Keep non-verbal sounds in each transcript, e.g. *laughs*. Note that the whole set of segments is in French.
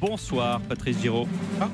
Bonsoir Patrice Giraud. Ah.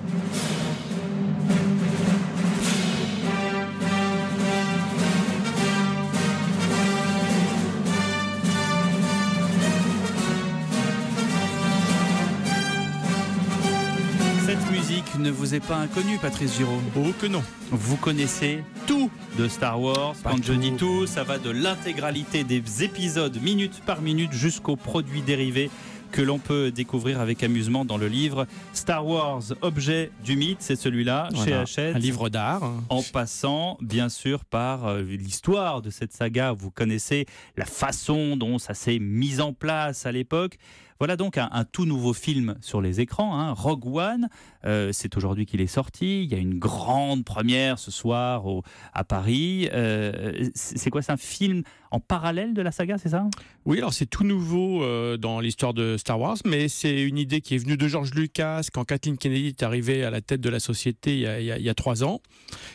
Cette musique ne vous est pas inconnue, Patrice Giraud Oh que non. Vous connaissez tout de Star Wars. Quand je dis tout, ça va de l'intégralité des épisodes minute par minute jusqu'aux produits dérivés que l'on peut découvrir avec amusement dans le livre Star Wars, objet du mythe, c'est celui-là, chez Hachette. Un livre d'art. En passant, bien sûr, par euh, l'histoire de cette saga. Vous connaissez la façon dont ça s'est mis en place à l'époque. Voilà donc un, tout nouveau film sur les écrans, hein, Rogue One. Euh, c'est aujourd'hui qu'il est sorti. Il y a une grande première ce soir à Paris. Euh, c'est quoi C'est un film en parallèle de la saga, c'est ça Oui, alors c'est tout nouveau euh, dans l'histoire de Star Wars, mais c'est une idée qui est venue de George Lucas quand Kathleen Kennedy est arrivée à la tête de la société il y a, il trois ans.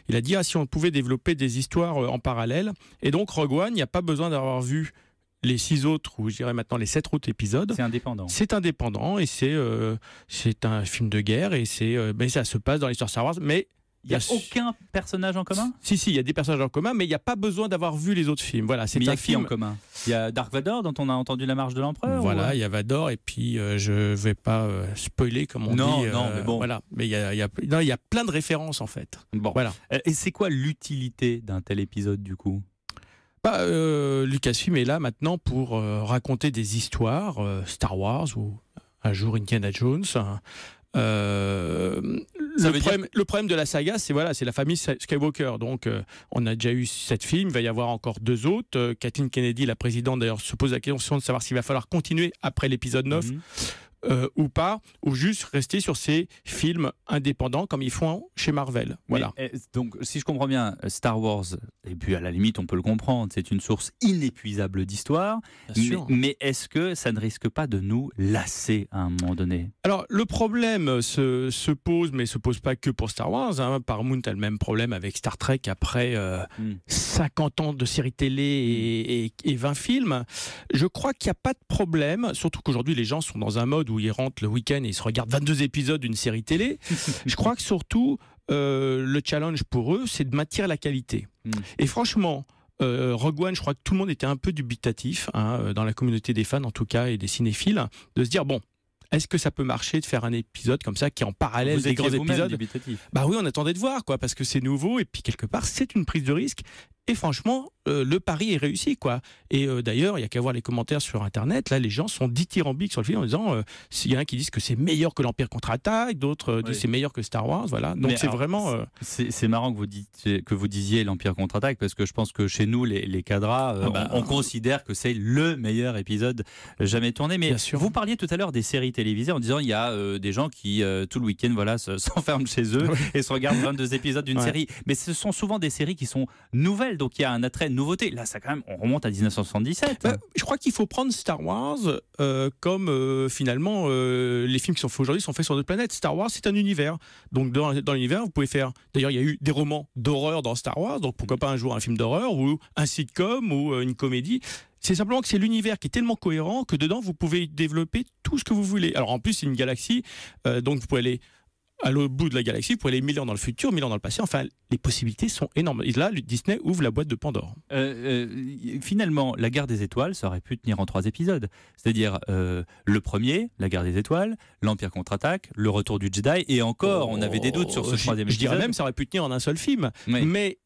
Il a dit ah, si on pouvait développer des histoires en parallèle. Et donc Rogue One, il n'y a pas besoin d'avoir vu les six autres, ou je dirais maintenant les sept autres épisodes. C'est indépendant. C'est indépendant et c'est euh, un film de guerre et c'est euh, ça se passe dans l'histoire Star Wars, mais il y a, aucun personnage en commun Si, si, il y a des personnages en commun, mais il n'y a pas besoin d'avoir vu les autres films. Voilà, c'est un il y a film qui en commun. Il y a Dark Vador, dont on a entendu la marche de l'empereur. Voilà, euh il y a Vador, et puis je vais pas spoiler, comme on dit. Non, non, mais bon. Voilà, mais il y a, y, a, y a, plein de références, en fait. Bon, Et c'est quoi l'utilité d'un tel épisode, du coup pas euh, Lucasfilm est là maintenant pour euh, raconter des histoires, euh, Star Wars ou un jour Indiana Jones. Hein. Le problème, de la saga, c'est voilà, c'est la famille Skywalker. Donc, on a déjà eu sept films, il va y avoir encore deux autres. Kathleen Kennedy, la présidente, d'ailleurs, se pose la question de savoir s'il va falloir continuer après l'épisode 9. Euh, ou pas, ou juste rester sur ces films indépendants comme ils font chez Marvel. Voilà. Eh, donc, si je comprends bien, euh, Star Wars, et puis à la limite, on peut le comprendre, c'est une source inépuisable d'histoire. Mais, est-ce que ça ne risque pas de nous lasser à un moment donné Alors, le problème se, se, pose, mais se pose pas que pour Star Wars. Hein. Paramount a le même problème avec Star Trek après 50 euh, hmm. ans de séries télé et, hmm. et 20 films. Je crois qu'il n'y a pas de problème, surtout qu'aujourd'hui, les gens sont dans un mode où où ils rentrent le week-end et ils se regardent 22 épisodes d'une série télé. *laughs* je crois que surtout, euh, le challenge pour eux, c'est de maintenir la qualité. Hmm. Et franchement, euh, Rogue One, je crois que tout le monde était un peu dubitatif, hein, euh, dans la communauté des fans en tout cas, et des cinéphiles, de se dire, bon, est-ce que ça peut marcher de faire un épisode comme ça qui est en parallèle des grands épisodes Bah oui, on attendait de voir quoi parce que c'est nouveau et puis quelque part c'est une prise de risque et franchement, euh, le pari est réussi, quoi. Et euh, d'ailleurs, il y a qu'à voir les commentaires sur Internet. Là, les gens sont dithyrambiques sur le film en disant, euh, il y en a qui disent que c'est meilleur que l'Empire contre-attaque, d'autres disent c'est meilleur que Star Wars, voilà. Donc c'est vraiment. C'est marrant que vous, que vous disiez l'Empire contre-attaque parce que je pense que chez nous, les, les cadras, ah on, bah, ah bah. considère que c'est le meilleur épisode jamais tourné. Mais sûr. vous parliez tout à l'heure des séries télévisées en disant il y a des gens qui tout le week-end, voilà, *laughs* s'enferment chez eux et se regardent 22 *laughs* épisodes d'une série. Mais ce sont souvent des séries qui sont nouvelles donc il y a un attrait de nouveauté. Là, ça quand même, on remonte à 1977. Bah, je crois qu'il faut prendre Star Wars euh, comme euh, finalement euh, les films qui sont faits aujourd'hui sont faits sur d'autres planètes Star Wars, c'est un univers. Donc dans, dans l'univers, vous pouvez faire. D'ailleurs, il y a eu des romans d'horreur dans Star Wars, donc pourquoi pas un jour un film d'horreur ou un sitcom ou une comédie. C'est simplement que c'est l'univers qui est tellement cohérent que dedans vous pouvez développer tout ce que vous voulez. Alors en plus c'est une galaxie, donc vous pouvez aller à l'autre bout de la galaxie, pour aller mille ans dans le futur, mille ans dans le passé. Enfin, les possibilités sont énormes. Et là, Disney ouvre la boîte de Pandore. Euh, euh, finalement, la guerre des étoiles, ça aurait pu tenir en trois épisodes. C'est-à-dire euh, le premier, la guerre des étoiles, l'Empire contre-attaque, le retour du Jedi, et encore, on avait des doutes sur ce oh, troisième je épisode. Je dirais même, ça aurait pu tenir en un seul film. Mais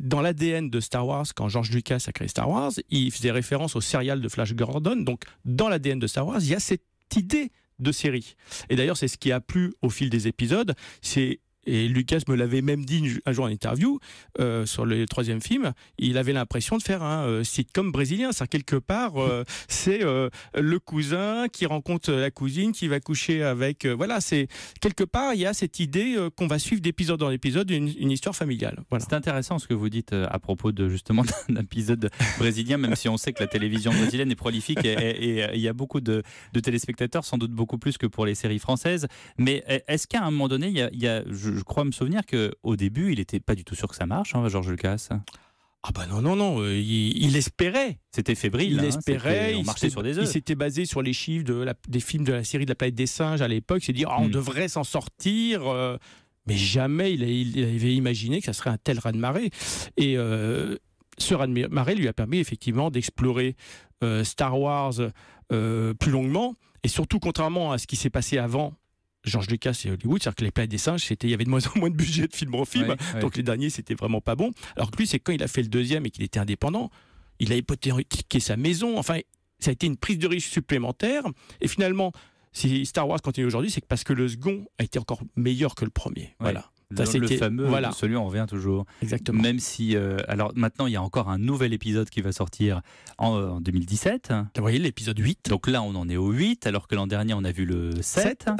dans l'ADN de Star Wars, quand George Lucas a créé Star Wars, il faisait référence au serial de Flash Gordon. Donc, dans l'ADN de Star Wars, il y a cette idée de série. Et d'ailleurs, c'est ce qui a plu au fil des épisodes. C'est et Lucas me l'avait même dit un jour en interview euh, sur le troisième film. Il avait l'impression de faire un euh, sitcom brésilien. C'est quelque part, euh, *laughs* c'est le cousin qui rencontre la cousine, qui va coucher avec. voilà, c'est quelque part il y a cette idée qu'on va suivre d'épisode en épisode une, histoire familiale. Voilà. C'est intéressant ce que vous dites à propos de justement *laughs* d'un épisode brésilien, même si on sait que la télévision brésilienne est prolifique et il y a beaucoup de, téléspectateurs, sans doute beaucoup plus que pour les séries françaises. Mais eh, est-ce qu'à un moment donné, il y a, je crois me souvenir qu'au début, il n'était pas du tout sûr que ça marche, hein, Georges Lucas. Ah bah non, non, non, euh, il, espérait. C'était fébrile. Il hein, espérait, Il marchait il sur des œufs. Il s'était basé sur les chiffres des films de la série de la planète des singes à l'époque. Il s'est dit, oh, on hmm. devrait s'en sortir. Euh. mais jamais il, avait imaginé que ça serait un tel raz-de-marée. Et euh, ce raz-de-marée lui a permis effectivement d'explorer Star Wars plus longuement. Et surtout, contrairement à ce qui s'est passé avant George Lucas et Hollywood, c'est-à-dire que les planètes des singes, c'était, il y avait de moins en moins de budget de film en film, donc les derniers c'était vraiment pas bon. Alors que lui, c'est quand il a fait le deuxième et qu'il était indépendant, il a hypothéqué sa maison. Enfin, ça a été une prise de risque supplémentaire. Et finalement, si Star Wars continue aujourd'hui, c'est parce que le second a été encore meilleur que le premier. Voilà le, le fameux, celui on revient toujours. Exactement. Même si, euh, alors maintenant, il y a encore un nouvel épisode qui va sortir en, 2017. Vous voyez, l'épisode 8. Donc là, on en est au 8, alors que l'an dernier, on a vu le 7.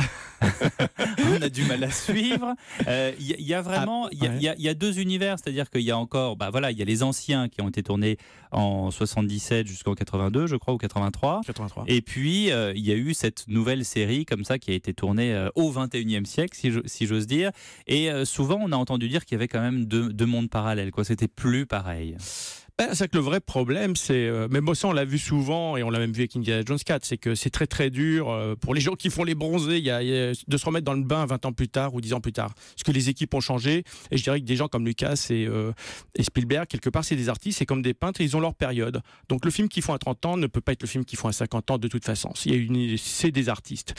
*laughs* on a du mal à suivre. Il euh, y, a vraiment, ah, il y, a deux univers, c'est-à-dire qu'il y a encore, bah voilà, il y a les anciens qui ont été tournés en 77 jusqu'en 82, je crois, ou 83. 83. Et puis, euh, il y a eu cette nouvelle série comme ça qui a été tournée au 21e siècle, si j'ose dire. Et euh, souvent on a entendu dire qu'il y avait quand même deux, mondes parallèles, quoi. C'était plus pareil ben, C'est que le vrai problème, c'est. Euh, mais bon ça, on l'a vu souvent, et on l'a même vu avec Indiana Jones 4, c'est que c'est très très dur euh, pour les gens qui font les bronzés y y a, de se remettre dans le bain 20 ans plus tard ou 10 ans plus tard. Parce que les équipes ont changé, et je dirais que des gens comme Lucas et, euh, et Spielberg, quelque part, c'est des artistes, c'est comme des peintres, ils ont leur période. Donc le film qu'ils font à 30 ans ne peut pas être le film qu'ils font à 50 ans de toute façon. C'est des artistes.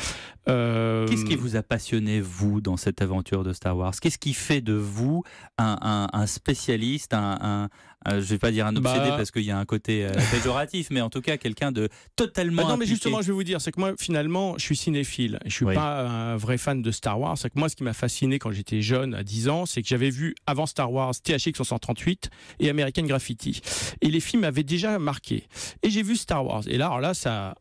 Qu'est-ce qui vous a passionné, vous, dans cette aventure de Star Wars Qu'est-ce qui fait de vous un, un, un spécialiste, un, euh, je vais pas dire un bah, obsédé parce qu'il y a un côté euh, *laughs* péjoratif, mais en tout cas quelqu'un de totalement. Bah non, mais justement, je vais vous dire, c'est que moi, finalement, je suis cinéphile. Je suis pas un vrai fan de Star Wars. C'est que moi, ce qui m'a fasciné quand j'étais jeune, à 10 ans, c'est que j'avais vu avant Star Wars THX 138 et American Graffiti. Et les films m'avaient déjà marqué. Et j'ai vu Star Wars. Et là, alors là, ça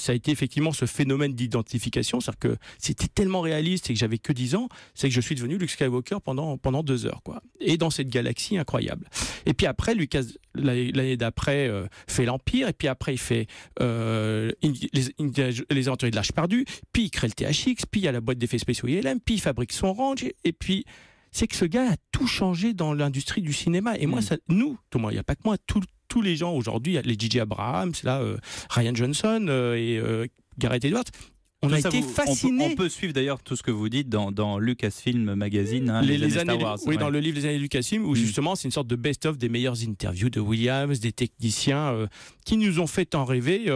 ça a été effectivement ce phénomène d'identification. C'est-à-dire que c'était tellement réaliste et que j'avais que 10 ans, c'est que je suis devenu Luke Skywalker pendant, pendant deux heures. Quoi. Et dans cette galaxie incroyable. Et puis après, Lucas, l'année d'après, euh, fait l'Empire. Et puis après, il fait euh, les, les de l'âge perdu. Puis il crée le THX. Puis il y a la boîte d'effets spéciaux ILM. Puis il fabrique son range. Et puis c'est que ce gars a tout changé dans l'industrie du cinéma. Et moi, mm. ça, nous, tout il n'y a pas que moi, tout, le tous les gens aujourd'hui, les DJ Abrahams, là, euh, Ryan Johnson euh, et euh, Gareth Edwards, on a été fascinés. On peut, suivre d'ailleurs tout ce que vous dites dans, Lucasfilm Magazine, hein, les, années, Oui, dans le livre Les années Lucasfilm, où hmm. justement c'est une sorte de best-of des meilleures interviews de Williams, des techniciens qui nous ont fait en rêver.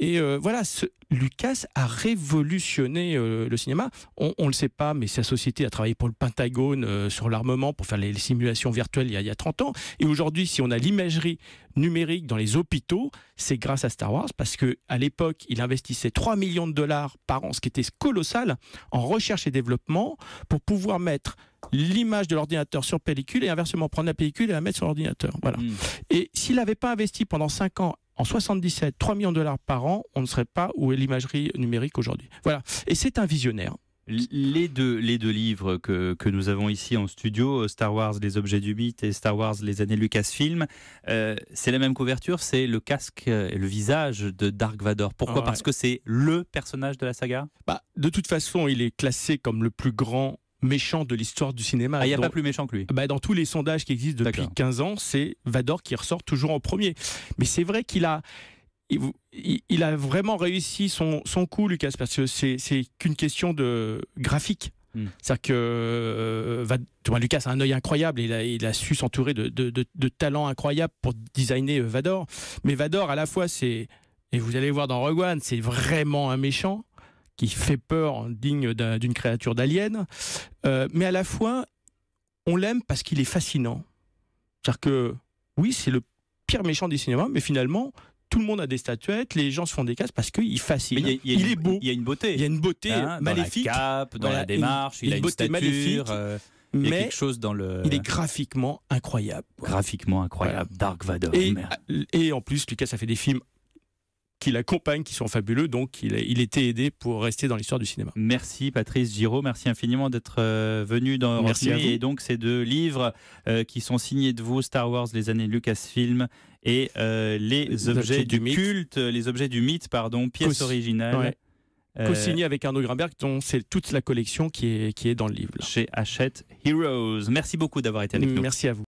Et euh, voilà, ce, Lucas a révolutionné euh, le cinéma. On ne le sait pas, mais sa société a travaillé pour le Pentagone euh, sur l'armement, pour faire les, simulations virtuelles il y, a, 30 ans. Et aujourd'hui, si on a l'imagerie numérique dans les hôpitaux, c'est grâce à Star Wars, parce qu'à l'époque, il investissait 3 millions de dollars par an, ce qui était colossal, en recherche et développement, pour pouvoir mettre l'image de l'ordinateur sur pellicule et inversement prendre la pellicule et la mettre sur l'ordinateur. Voilà. Mmh. Et s'il n'avait pas investi pendant 5 ans en 77, 3 millions de dollars par an, on ne serait pas où est l'imagerie numérique aujourd'hui. Voilà. Et c'est un visionnaire. Les deux, les deux livres que, nous avons ici en studio, euh, Star Wars, les objets du mythe et Star Wars, les années Lucasfilm, euh, c'est la même couverture, c'est le casque euh, et le visage de Dark Vador. Pourquoi Parce que c'est le personnage de la saga bah, De toute façon, il est classé comme le plus grand méchant de l'histoire du cinéma. Ah, il n'y a pas plus méchant que lui. Bah, dans tous les sondages qui existent depuis 15 ans, c'est Vador qui ressort toujours en premier. Mais c'est vrai qu'il a il, a vraiment réussi son, coup, Lucas, parce que c'est qu'une question de graphique. Hmm. cest que euh, Lucas a un œil incroyable, il a, il a su s'entourer de, talents incroyables pour designer euh, Vador. Mais Vador, à la fois, c'est, et vous allez voir dans Rogue One, c'est vraiment un méchant, fait peur, digne d'une créature d'alien. Euh, mais à la fois, on l'aime parce qu'il est fascinant. C'est-à-dire que, oui, c'est le pire méchant du cinéma, mais finalement, tout le monde a des statuettes, les gens se font des cases parce qu'il fascine. il est beau. Il y a une beauté. Il y a une beauté maléfique. Hein, dans la dans la démarche, il a une, stature, maléfique. Euh, mais il chose dans le. Il est graphiquement incroyable. Graphiquement incroyable. Dark Vador. Et, et, en plus, Lucas a fait des films qui l'accompagnent, qui sont fabuleux. Donc, il, était aidé pour rester dans l'histoire du cinéma. Merci Patrice Giraud, merci infiniment d'être euh, venu dans à Et donc, ces deux livres euh, qui sont signés de vous, Star Wars, les années Lucasfilm et euh, les, objets, du, culte, les objets du mythe, pardon, pièce originales, originale. Co-signé avec Arnaud Grimberg, dont c'est toute la collection qui est, qui est dans le livre. Chez Hachette Heroes. Merci beaucoup d'avoir été avec nous. Merci à vous.